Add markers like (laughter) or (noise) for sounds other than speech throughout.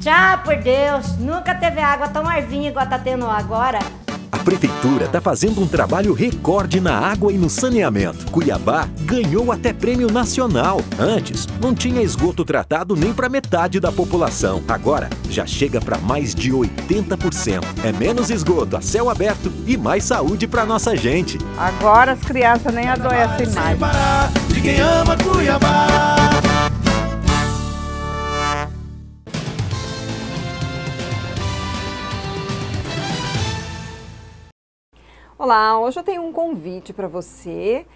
Tchau, por Deus! Nunca teve água tão arvinha igual tá tendo agora. A Prefeitura está fazendo um trabalho recorde na água e no saneamento. Cuiabá ganhou até prêmio nacional. Antes, não tinha esgoto tratado nem para metade da população. Agora, já chega para mais de 80%. É menos esgoto a céu aberto e mais saúde para nossa gente. Agora as crianças nem adoecem mais. De quem ama Cuiabá. Olá, hoje eu tenho um convite para você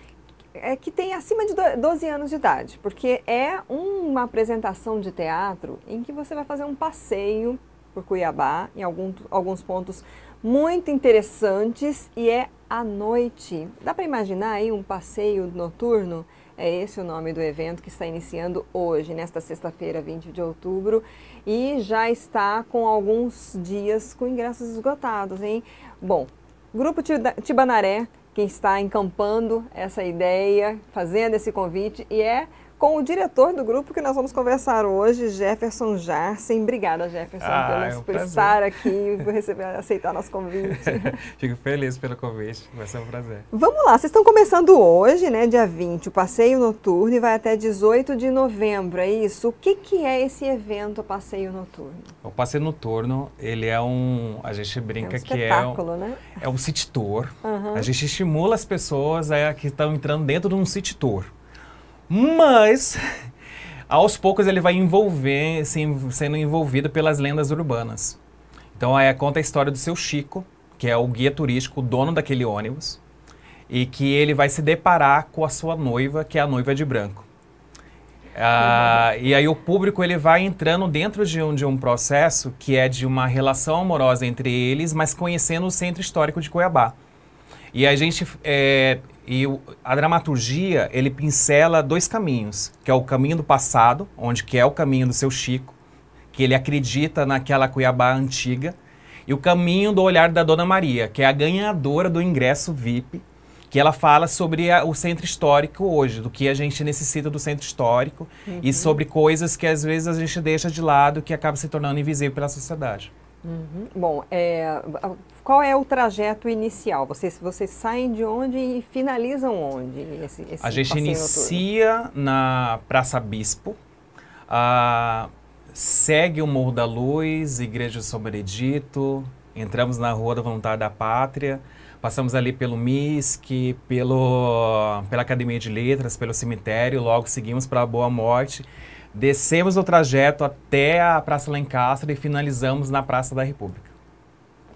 é, que tem acima de 12 anos de idade, porque é uma apresentação de teatro em que você vai fazer um passeio por Cuiabá, em algum, alguns pontos muito interessantes, e é à noite. Dá para imaginar aí um passeio noturno? É esse o nome do evento que está iniciando hoje, nesta sexta-feira, 20 de outubro, e já está com alguns dias com ingressos esgotados, hein? Bom, Grupo Tibanaré, que está encampando essa ideia, fazendo esse convite, e é com o diretor do grupo que nós vamos conversar hoje, Jefferson Jarsen. Obrigada, Jefferson, ah, é um por estar aqui, (laughs) por receber, aceitar nosso convite. (laughs) Fico feliz pelo convite, vai ser um prazer. Vamos lá, vocês estão começando hoje, né, dia 20, o passeio noturno e vai até 18 de novembro, é isso? O que, que é esse evento, o passeio noturno? O passeio noturno, ele é um, a gente brinca é um que é um, né? é um city tour. Uhum. A gente estimula as pessoas a, é, que estão entrando dentro de um city tour. Mas aos poucos ele vai envolver, sendo envolvido pelas lendas urbanas. Então aí conta a história do seu Chico, que é o guia turístico, o dono daquele ônibus, e que ele vai se deparar com a sua noiva, que é a noiva de branco. Ah, e aí o público ele vai entrando dentro de um, de um processo que é de uma relação amorosa entre eles, mas conhecendo o centro histórico de Cuiabá. E a gente é, e o, a dramaturgia, ele pincela dois caminhos, que é o caminho do passado, onde que é o caminho do seu Chico, que ele acredita naquela Cuiabá antiga, e o caminho do olhar da Dona Maria, que é a ganhadora do ingresso VIP, que ela fala sobre a, o centro histórico hoje, do que a gente necessita do centro histórico uhum. e sobre coisas que às vezes a gente deixa de lado que acaba se tornando invisível pela sociedade. Uhum. Bom, é, qual é o trajeto inicial? Vocês, vocês saem de onde e finalizam onde? Esse, esse a gente inicia na Praça Bispo, segue o Morro da Luz, Igreja de São Benedito, entramos na Rua da Vontade da Pátria, passamos ali pelo MISC, pelo, pela Academia de Letras, pelo cemitério, logo seguimos para a Boa Morte. Descemos o trajeto até a Praça Lencastre e finalizamos na Praça da República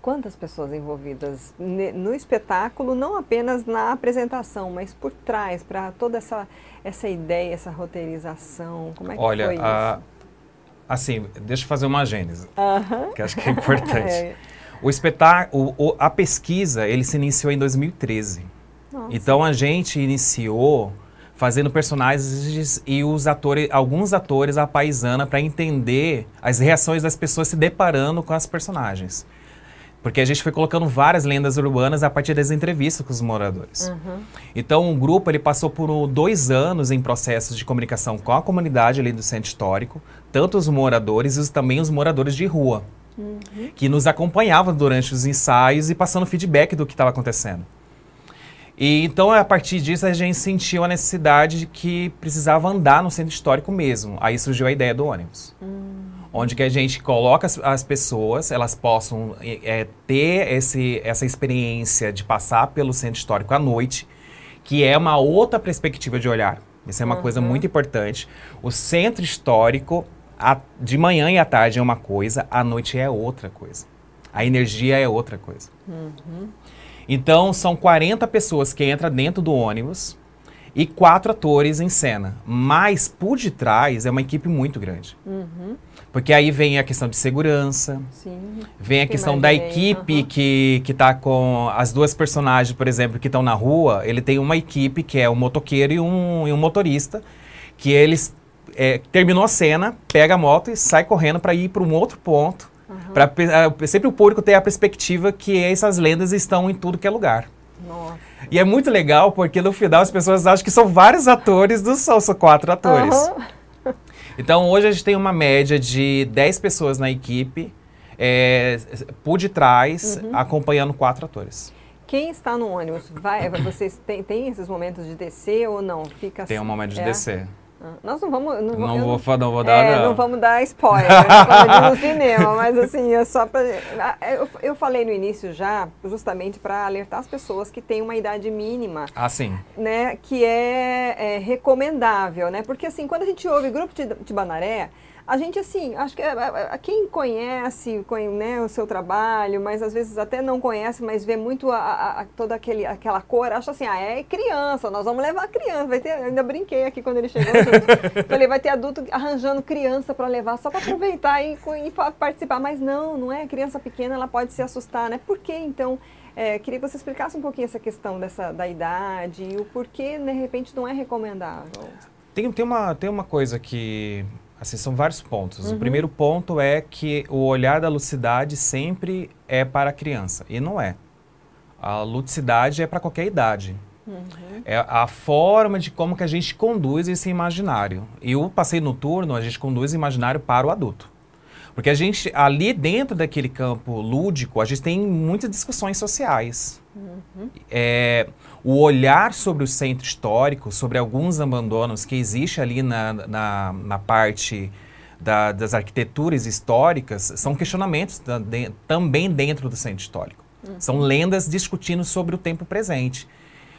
quantas pessoas envolvidas no espetáculo, não apenas na apresentação, mas por trás, para toda essa, essa ideia, essa roteirização? Como é que Olha, foi isso? A, assim, deixa eu fazer uma gênese, uh -huh. que acho que é importante. (laughs) é. O espetáculo, a pesquisa, ele se iniciou em 2013. Nossa. Então a gente iniciou fazendo personagens e os atores, alguns atores a paisana para entender as reações das pessoas se deparando com as personagens. Porque a gente foi colocando várias lendas urbanas a partir das entrevistas com os moradores. Uhum. Então, o grupo ele passou por dois anos em processos de comunicação com a comunidade ali do centro histórico, tanto os moradores e também os moradores de rua, uhum. que nos acompanhavam durante os ensaios e passando feedback do que estava acontecendo. E então, a partir disso, a gente sentiu a necessidade de que precisava andar no centro histórico mesmo. Aí surgiu a ideia do ônibus. Uhum onde que a gente coloca as, pessoas, elas possam é, é, ter esse, essa experiência de passar pelo centro histórico à noite, que é uma outra perspectiva de olhar. Isso é uma uhum. coisa muito importante. O centro histórico, a, de manhã e à tarde é uma coisa, à noite é outra coisa. A energia é outra coisa. Uhum. Então, são 40 pessoas que entram dentro do ônibus e quatro atores em cena. Mas por detrás é uma equipe muito grande. Uhum. Porque aí vem a questão de segurança, Sim, vem a que questão da equipe uhum. que, que tá com as duas personagens, por exemplo, que estão na rua, ele tem uma equipe que é um motoqueiro e um, e um motorista, que eles é, terminou a cena, pega a moto e sai correndo para ir para um outro ponto. Uhum. para sempre o público ter a perspectiva que essas lendas estão em tudo que é lugar. Nossa. E é muito legal porque no final as pessoas acham que são vários atores, do sol, são quatro atores. Uhum. Então hoje a gente tem uma média de 10 pessoas na equipe, é, por detrás, uhum. acompanhando quatro atores. Quem está no ônibus, vai, vocês têm, esses momentos de descer ou não? Fica Tem um assim, momento de é. descer. Assim? Ah, nós não vamos. Não, não vou, é, não, não vou dar. É, não vamos dar spoiler (laughs) no né? cinema, mas assim, é só pra. Ah, é, eu, eu falei no início já, justamente para alertar as pessoas que têm uma idade mínima. Ah, sim. Né, que é, é recomendável, né? Porque assim, quando a gente ouve grupo de, de Banaré, a gente, assim, acho que a, é, é, é, quem conhece, conhece né, o seu trabalho, mas às vezes até não conhece, mas vê muito a, a, toda aquele, aquela cor, acha assim, ah, é criança, nós vamos levar criança. Vai ter, ainda brinquei aqui quando ele chegou. (laughs) falei, vai ter adulto arranjando criança para levar, só para aproveitar e, e participar. Mas não, não é criança pequena, ela pode se assustar, né? Por que então? É, queria que você explicasse um pouquinho essa questão dessa, da idade e o porquê, de repente, não é recomendável. Tem, tem, uma, tem uma coisa que Assim, são vários pontos. Uhum. O primeiro ponto é que o olhar da lucidade sempre é para a criança, e não é. A lucidade é para qualquer idade. Uhum. É a forma de como que a gente conduz esse imaginário. E o passeio noturno, a gente conduz o imaginário para o adulto. Porque a gente, ali dentro daquele campo lúdico, a gente tem muitas discussões sociais. Uhum. É, o olhar sobre o centro histórico, sobre alguns abandonos que existe ali na, na, na parte da, das arquiteturas históricas, são questionamentos da, de, também dentro do centro histórico. Uhum. São lendas discutindo sobre o tempo presente,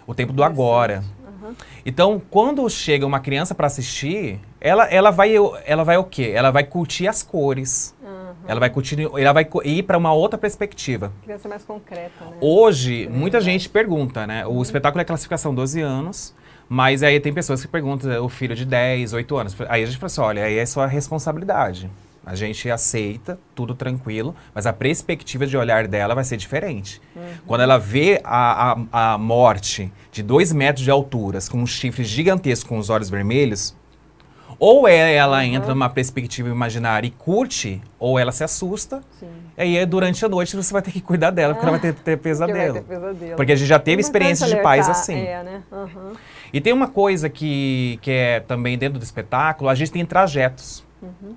o tempo do agora. Então, quando chega uma criança para assistir, ela, ela vai ela vai o quê? Ela vai curtir as cores. Uhum. Ela vai curtir, ela vai ir para uma outra perspectiva. Criança mais concreta, né? Hoje, é muita gente pergunta, né? O uhum. espetáculo é classificação 12 anos. Mas aí tem pessoas que perguntam o filho de 10, 8 anos. Aí a gente fala assim, olha, aí é sua responsabilidade. A gente aceita, tudo tranquilo, mas a perspectiva de olhar dela vai ser diferente. Uhum. Quando ela vê a, a, a morte de dois metros de alturas, com um chifre gigantesco com os olhos vermelhos, ou é ela uhum. entra numa perspectiva imaginária e curte, ou ela se assusta. Sim. E aí, durante a noite, você vai ter que cuidar dela, porque ah, ela vai ter, ter, (laughs) pesadelo. vai ter, pesadelo. Porque a gente já teve experiências de pais assim. É, né? uhum. E tem uma coisa que, que é também dentro do espetáculo, a gente tem trajetos. Uhum.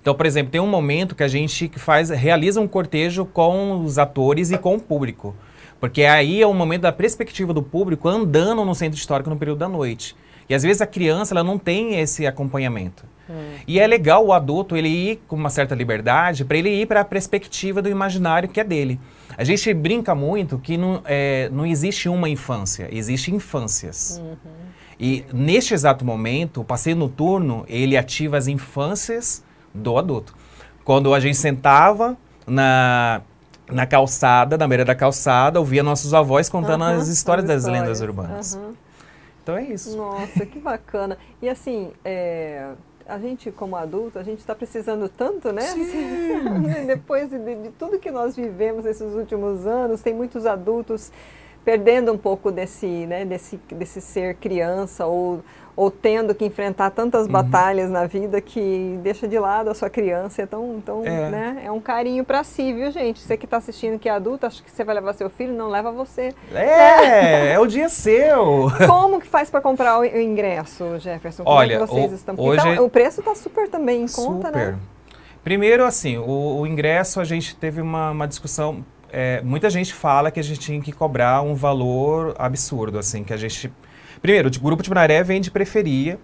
Então, por exemplo, tem um momento que a gente faz, realiza um cortejo com os atores e com o público. Porque aí é o momento da perspectiva do público andando no centro histórico no período da noite. E às vezes a criança ela não tem esse acompanhamento. Hum. E é legal o adulto ele ir com uma certa liberdade para ele ir para a perspectiva do imaginário que é dele. A gente brinca muito que não, é, não existe uma infância, existem infâncias. Uhum. E neste exato momento, o passeio noturno ele ativa as infâncias do adulto. Quando a gente sentava na, na calçada, na beira da calçada, ouvia nossos avós contando uhum, as histórias das histórias. lendas urbanas. Uhum. Então é isso. Nossa, que bacana. E assim, é, a gente como adulto, a gente está precisando tanto, né? Sim. (laughs) Depois de, de tudo que nós vivemos esses últimos anos, tem muitos adultos perdendo um pouco desse, né, desse, desse ser criança ou, ou tendo que enfrentar tantas uhum. batalhas na vida que deixa de lado a sua criança. Então, então é. Né, é um carinho para si, viu, gente? Você que está assistindo que é adulto, acho que você vai levar seu filho, não leva você. É, (laughs) é, é o dia seu. (laughs) Como que faz para comprar o, ingresso, Jefferson? Como é Olha, que vocês o, estão? Tá, hoje então, é... o preço está super também em super. conta, né? Primeiro, assim, o, o ingresso a gente teve uma, uma discussão é, muita gente fala que a gente tinha que cobrar um valor absurdo, assim, que a gente... Primeiro, o Grupo de Timonaré vem de periferia,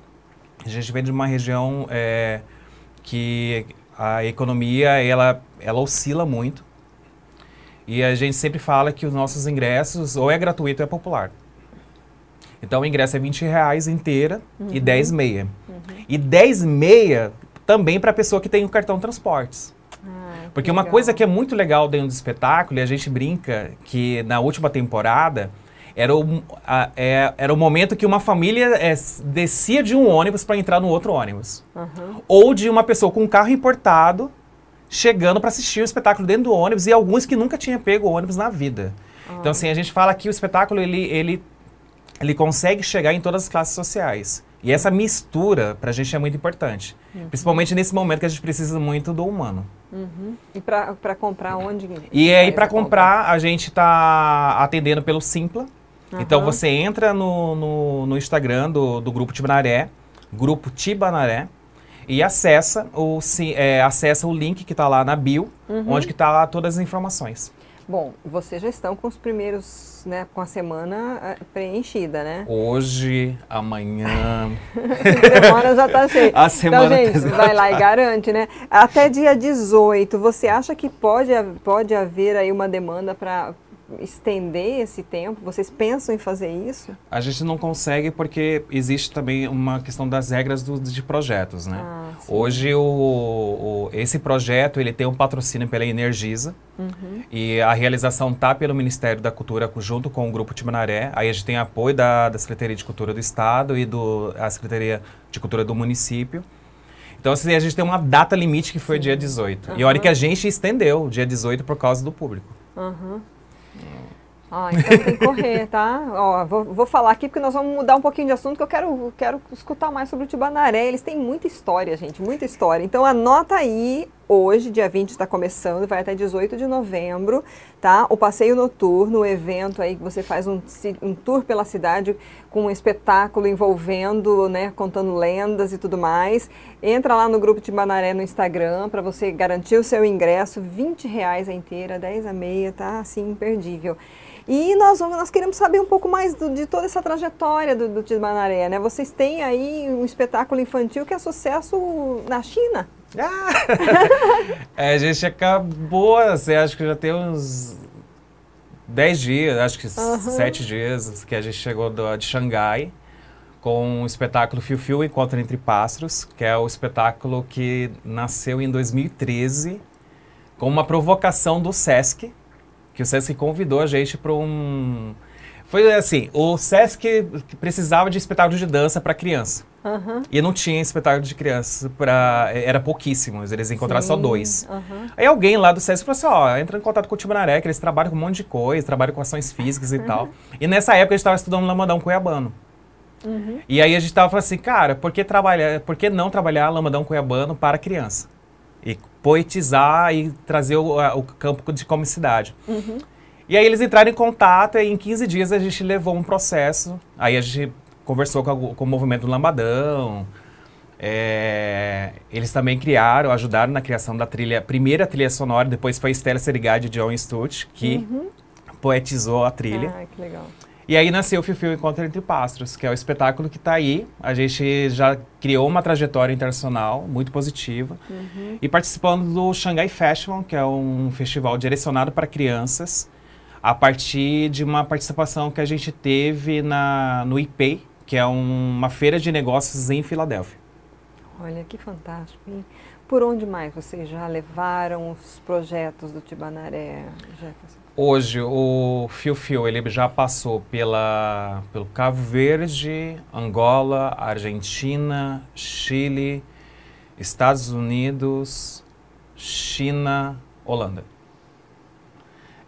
a gente vem de uma região é, que a economia, ela, ela oscila muito, e a gente sempre fala que os nossos ingressos ou é gratuito ou é popular. Então o ingresso é 20 reais inteira uhum. e 10 meia. Uhum. E 10 meia também para a pessoa que tem o cartão transportes. Porque legal. uma coisa que é muito legal dentro do espetáculo, e a gente brinca que na última temporada era o, a, é, era o momento que uma família é, descia de um ônibus para entrar no outro ônibus. Uhum. Ou de uma pessoa com um carro importado chegando para assistir o espetáculo dentro do ônibus e alguns que nunca tinham pego o ônibus na vida. Uhum. Então, assim, a gente fala que o espetáculo ele, ele, ele consegue chegar em todas as classes sociais. E essa mistura, para a gente, é muito importante. Uhum. Principalmente nesse momento que a gente precisa muito do humano. Uhum. E para comprar onde? E aí, para comprar, compra? a gente está atendendo pelo Simpla. Uhum. Então, você entra no, no, no, Instagram do, do Grupo Tibanaré, Grupo Tibanaré, e acessa o, se, é, acessa o link que está lá na bio, uhum. onde que está todas as informações. Bom, vocês já estão com os primeiros, né, com a semana eh, preenchida, né? Hoje, amanhã. (laughs) a semana já está cheia. A semana então, gente, tá vai lá e garante, né? Até dia 18, você acha que pode, pode haver aí uma demanda para estender esse tempo? Vocês pensam em fazer isso? A gente não consegue porque existe também uma questão das regras do, de projetos, né? Ah, Hoje o, o, esse projeto ele tem um patrocínio pela Energisa uhum. e a realização tá pelo Ministério da Cultura junto com o Grupo Timanaré. Aí a gente tem apoio da, da Secretaria de Cultura do Estado e da Secretaria de Cultura do município. Então, assim, a gente tem uma data limite que foi Sim. dia 18. Uhum. E olha que a gente estendeu dia 18 por causa do público. Uhum. Ah, então tem que correr, tá? Ó, vou, vou, falar aqui porque nós vamos mudar um pouquinho de assunto que eu quero, quero escutar mais sobre o Tibanaré. Eles têm muita história, gente, muita história. Então anota aí hoje, dia 20, está começando, vai até 18 de novembro, tá? O passeio noturno, o evento aí que você faz um, um tour pela cidade com um espetáculo envolvendo, né, contando lendas e tudo mais. Entra lá no grupo de Banaré no Instagram para você garantir o seu ingresso, 20 reais a inteira, 10 a meia, tá? Assim, imperdível. E nós, vamos, nós queremos saber um pouco mais do, de toda essa trajetória do, do né? Vocês têm aí um espetáculo infantil que é sucesso na China. Ah! (laughs) é, a gente acabou, assim, acho que já tem uns 10 dias, acho que uhum. 7 dias, que a gente chegou do, de Xangai com o espetáculo Fio Fio Encontro Entre Pássaros, que é o espetáculo que nasceu em 2013 com uma provocação do SESC, que o SESC convidou a gente para um foi assim, o SESC precisava de espetáculo de dança para criança. Uhum. E não tinha espetáculo de criança, para era pouquíssimos, eles encontraram só dois. Uhum. Aí alguém lá do SESC falou assim, ó, entra em contato com o Timanaré, que eles trabalham com um monte de coisa, trabalham com ações físicas e uhum. tal. E nessa época a gente estava estudando Lamadão Cuiabano. Uhum. E aí a gente estava falando assim, cara, por que, trabalhar, por que não trabalhar Lamadão Cuiabano para criança? E poetizar e trazer o, o campo de comicidade. Uhum. E aí eles entraram em contato e em 15 dias a gente levou um processo. Aí a gente conversou com, com o movimento do Lambadão. É, eles também criaram, ajudaram na criação da trilha, primeira trilha sonora, depois foi Estela Serigade de John Stutz que uhum. poetizou a trilha. Ah, que legal. E aí nasceu o Fiu Encontro Entre Pastros, que é o espetáculo que está aí. A gente já criou uma trajetória internacional muito positiva. Uhum. E participando do Shanghai Festival, que é um festival direcionado para crianças, a partir de uma participação que a gente teve na, no IPEI, que é um, uma feira de negócios em Filadélfia. Olha que fantástico. E por onde mais vocês já levaram os projetos do Tibanaré, Jefferson? Hoje o Fio Fio ele já passou pela, pelo Cabo Verde, Angola, Argentina, Chile, Estados Unidos, China, Holanda.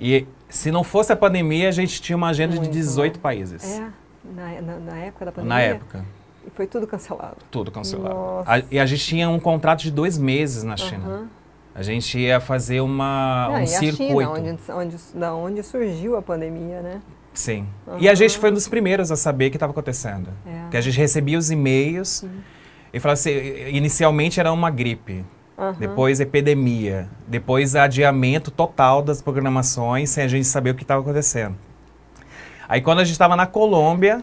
E se não fosse a pandemia, a gente tinha uma agenda Muito de 18 bom. países. É, na, na, na, época da pandemia? Na época. E foi tudo cancelado? Tudo cancelado. A, e a gente tinha um contrato de dois meses na China. Uhum. A gente ia fazer uma, não, um e circuito. A China, onde, onde, da onde surgiu a pandemia, né? Sim. Uhum. E a gente foi um dos primeiros a saber o que estava acontecendo. É. Porque a gente recebia os e-mails uhum. e falava assim, inicialmente era uma gripe. Uhum. Depois epidemia. Depois adiamento total das programações sem a gente saber o que estava acontecendo. Aí quando a gente estava na Colômbia,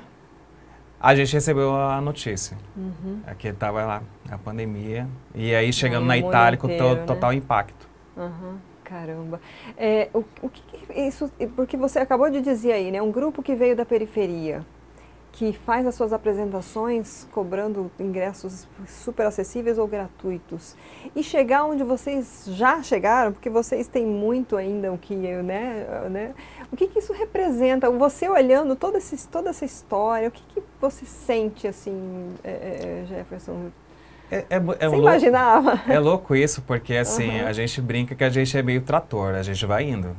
a gente recebeu a notícia. Uhum. Aqui é estava lá a pandemia. E aí chegando na Itália com to né? total impacto. Uhum. Caramba. É, o, o que, que isso. Porque você acabou de dizer aí, né? Um grupo que veio da periferia que faz as suas apresentações cobrando ingressos super acessíveis ou gratuitos e chegar onde vocês já chegaram, porque vocês têm muito ainda o que eu, né, né? O que, que isso representa? Você olhando toda, toda essa história, o que, que você sente assim, é, é, é Jefferson? É, é, é Você imaginava? Louco, é louco isso, porque assim, uhum. a gente brinca que a gente é meio trator, a gente vai indo.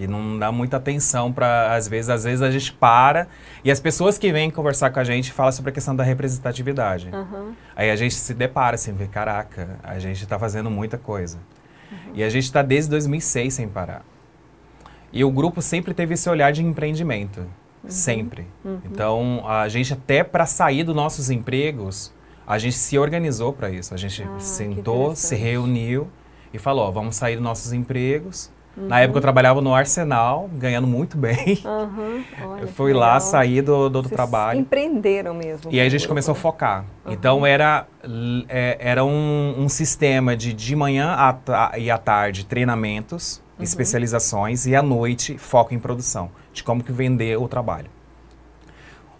E não dá muita atenção para, às vezes, às vezes a gente para e as pessoas que vêm conversar com a gente falam sobre a questão da representatividade. Uhum. Aí a gente se depara assim, vê, caraca, a gente está fazendo muita coisa. Uhum. E a gente está desde 2006 sem parar. E o grupo sempre teve esse olhar de empreendimento, uhum. sempre. Uhum. Então, a gente até para sair dos nossos empregos, a gente se organizou para isso. A gente ah, sentou, se reuniu e falou, ó, vamos sair dos nossos empregos Uhum. Na época eu trabalhava no Arsenal, ganhando muito bem. Uhum. Olha, eu fui lá, saí do, do trabalho. empreenderam mesmo. E aí a gente começou a focar. Uhum. Então era, é, era um, um, sistema de de manhã a, a, e à tarde treinamentos, uhum. especializações e à noite foco em produção, de como que vender o trabalho.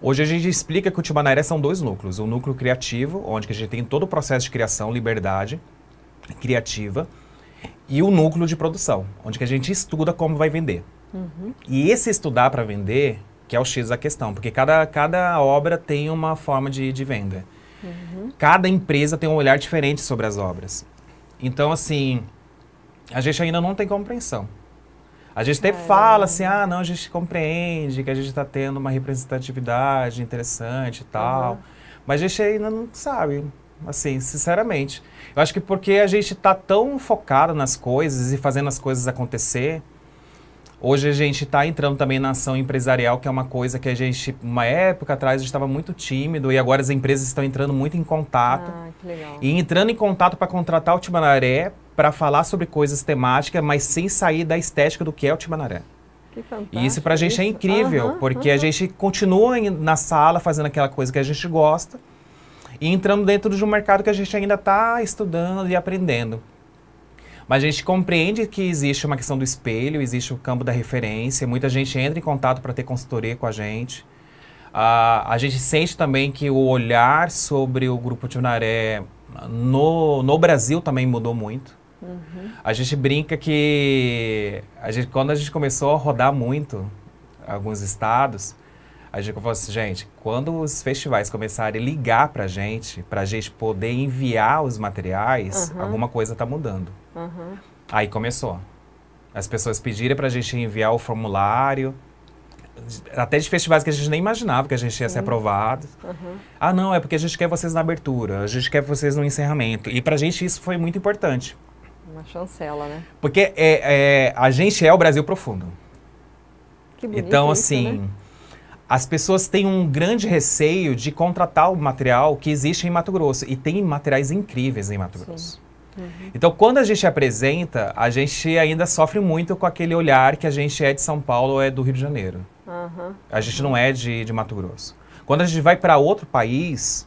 Hoje a gente explica que o Timanaré são dois núcleos. O núcleo criativo, onde a gente tem todo o processo de criação, liberdade criativa, e o núcleo de produção, onde que a gente estuda como vai vender. Uhum. E esse estudar para vender, que é o X da questão, porque cada, cada obra tem uma forma de, de venda. Uhum. Cada empresa tem um olhar diferente sobre as obras. Então, assim, a gente ainda não tem compreensão. A gente até é, fala né? assim, ah, não, a gente compreende que a gente está tendo uma representatividade interessante e tal, uhum. mas a gente ainda não sabe assim, sinceramente. Eu acho que porque a gente está tão focado nas coisas e fazendo as coisas acontecer, hoje a gente está entrando também na ação empresarial, que é uma coisa que a gente, uma época atrás, estava muito tímido e agora as empresas estão entrando muito em contato. Ah, que legal. E entrando em contato para contratar o Timanaré para falar sobre coisas temáticas, mas sem sair da estética do que é o Timanaré. E isso para a gente é isso. é incrível, uhum, porque uhum. a gente continua na sala fazendo aquela coisa que a gente gosta, e entrando dentro de um mercado que a gente ainda está estudando e aprendendo. Mas a gente compreende que existe uma questão do espelho, existe o campo da referência, muita gente entra em contato para ter consultoria com a gente. Uh, a gente sente também que o olhar sobre o Grupo Tionaré no, no Brasil também mudou muito. Uhum. A gente brinca que a gente, quando a gente começou a rodar muito alguns estados, a gente falou assim, gente, quando os festivais começarem a ligar pra gente, pra gente poder enviar os materiais, uhum. alguma coisa tá mudando. Uhum. Aí começou. As pessoas pediram pra gente enviar o formulário, até de festivais que a gente nem imaginava que a gente ia Sim. ser aprovado. Uhum. Ah, não, é porque a gente quer vocês na abertura, a gente quer vocês no encerramento. E pra gente isso foi muito importante. Uma chancela, né? Porque é, é a gente é o Brasil profundo. Que bonito então, assim, isso, né? as pessoas têm um grande receio de contratar o material que existe em Mato Grosso. E tem materiais incríveis em Mato Grosso. Uhum. Então, quando a gente apresenta, a gente ainda sofre muito com aquele olhar que a gente é de São Paulo ou é do Rio de Janeiro. Uhum. A gente não é de, de Mato Grosso. Quando a gente vai para outro país,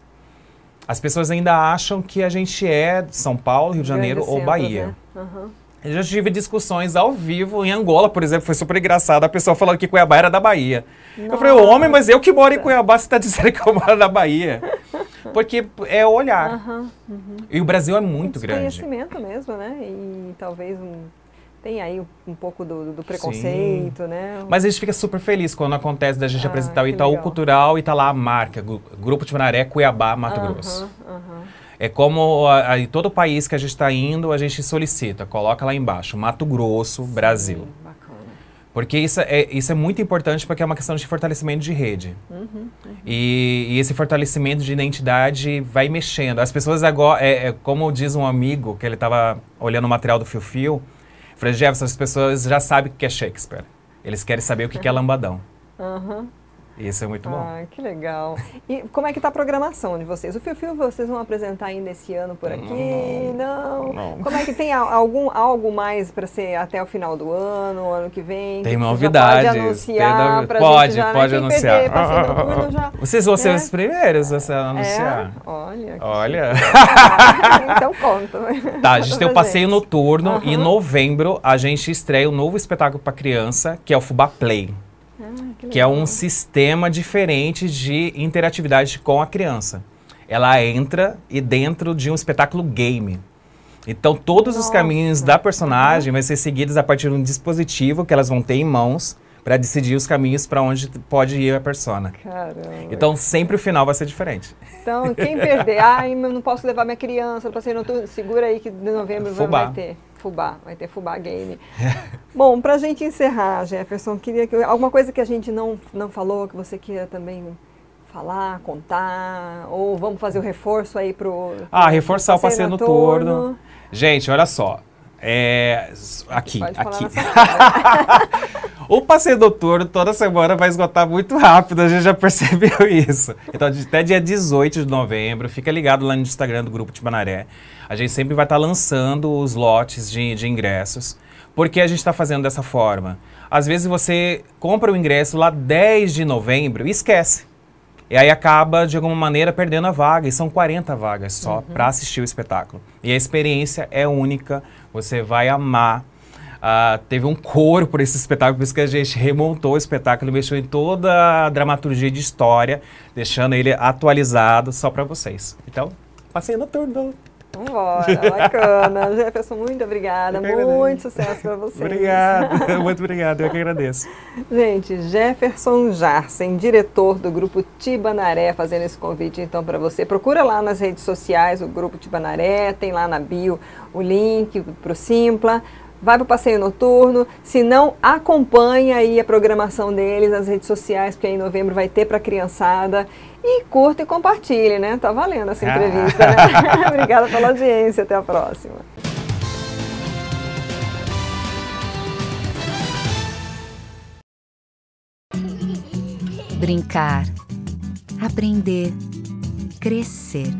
as pessoas ainda acham que a gente é de São Paulo, Rio de Janeiro Grande ou centro, Bahia. Né? Uhum. Eu já tive discussões ao vivo em Angola, por exemplo, foi super engraçado. A pessoa falando que Cuiabá era da Bahia. Nossa. Eu falei, homem, mas eu que moro em Cuiabá, você está dizendo que eu moro na Bahia. (laughs) Porque é olhar. Uhum, uhum. E o Brasil é muito um grande. Conhecimento mesmo, né? E talvez um, tem aí um pouco do, do preconceito, Sim. né? Mas a gente fica super feliz quando acontece da gente ah, apresentar o Itaú legal. Cultural e tá lá a marca, Grupo de Cuiabá, Mato uhum, Grosso. Uhum. É como a, a, em todo país que a gente está indo, a gente solicita, coloca lá embaixo, Mato Grosso, Sim, Brasil. Bacana. Porque isso é, isso é muito importante porque é uma questão de fortalecimento de rede. Uhum, uhum. E, e, esse fortalecimento de identidade vai mexendo. As pessoas agora, é, é como diz um amigo, que ele estava olhando o material do Fio Fio, falou, Jefferson, as pessoas já sabem o que é Shakespeare. Eles querem saber o que, uhum. que é uhum. lambadão. Uhum. Isso é muito bom. Ah, que legal. E como é que tá a programação de vocês? O Fio Fio vocês vão apresentar ainda esse ano por aqui? Não. não. não. Como é que tem algum, algo mais para ser até o final do ano, ano que vem? Tem novidades. Pode anunciar tem no... Pode, já, né? pode né? anunciar. Perder, ah, ah, ah, já, vocês vão né? ser os primeiros a é? anunciar. É? Olha. Olha. então conta. Tá, a gente tem o passeio gente. noturno uhum. e em novembro a gente estreia um novo espetáculo para criança, que é o Fubá Play. Ah que, é um sistema diferente de interatividade com a criança. Ela entra e dentro de um espetáculo game. Então todos Nossa. os caminhos da personagem vão ser seguidos a partir de um dispositivo que elas vão ter em mãos para decidir os caminhos para onde pode ir a persona. Caramba. Então sempre o final vai ser diferente. Então quem perder, ai, não posso levar minha criança para ser noturno, segura aí que de novembro Fubá. vai ter fubá, vai ter fubá game. É. (laughs) Bom, para a gente encerrar, Jefferson, queria que alguma coisa que a gente não, não falou, que você queira também falar, contar, ou vamos fazer o reforço aí pro Ah, reforçar o passeio noturno Gente, olha só, é, aqui, aqui. (laughs) o passeio doutor toda semana vai esgotar muito rápido, a gente já percebeu (laughs) isso. Então, até dia 18 de novembro, fica ligado lá no Instagram do Grupo Tibanaré. A gente sempre vai estar tá lançando os lotes de, de ingressos. porque a gente está fazendo dessa forma? Às vezes você compra o ingresso lá 10 de novembro e esquece. E aí acaba, de alguma maneira, perdendo a vaga. E são 40 vagas só uhum. para assistir o espetáculo. E a experiência é única, você vai amar. Uh, teve um coro por esse espetáculo, por isso que a gente remontou o espetáculo, mexeu em toda a dramaturgia de história, deixando ele atualizado só para vocês. Então, passei no turno. Vambora, bacana. (laughs) Jefferson, muito obrigada. Muito sucesso para vocês. Obrigado, (laughs) (laughs) muito obrigado, eu que agradeço. Gente, Jefferson Jarsen, diretor do grupo Tibanaré, fazendo esse convite então para você. Procura lá nas redes sociais o grupo Tibanaré, tem lá na bio o link para o Simpla vai para o passeio noturno, se não, acompanha aí a programação deles, nas redes sociais, porque em novembro vai ter para a criançada. E curta e compartilhe, né? Tá valendo essa ah. entrevista, né? (laughs) Obrigada pela audiência, até a próxima. Brincar, aprender, crescer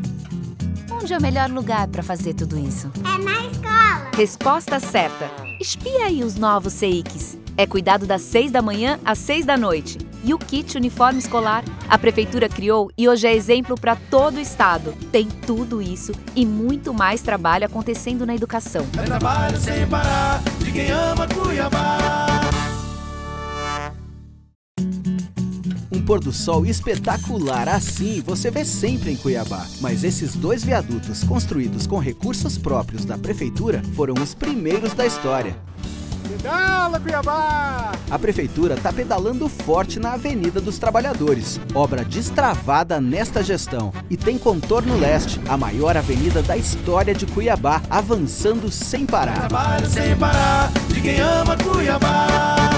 onde é o melhor lugar para fazer tudo isso? É na escola. Resposta certa. Espia aí os novos CICs. É cuidado das 6 da manhã às 6 da noite. E o kit uniforme escolar a prefeitura criou e hoje é exemplo para todo o estado. Tem tudo isso e muito mais trabalho acontecendo na educação. É trabalho sem parar de quem ama Cuiabá. pôr do sol espetacular assim você vê sempre em Cuiabá. Mas esses dois viadutos construídos com recursos próprios da prefeitura foram os primeiros da história. Pedala, Cuiabá! A prefeitura está pedalando forte na Avenida dos Trabalhadores, obra destravada nesta gestão. E tem contorno leste, a maior avenida da história de Cuiabá, avançando sem parar. Trabalho sem parar, de quem ama Cuiabá.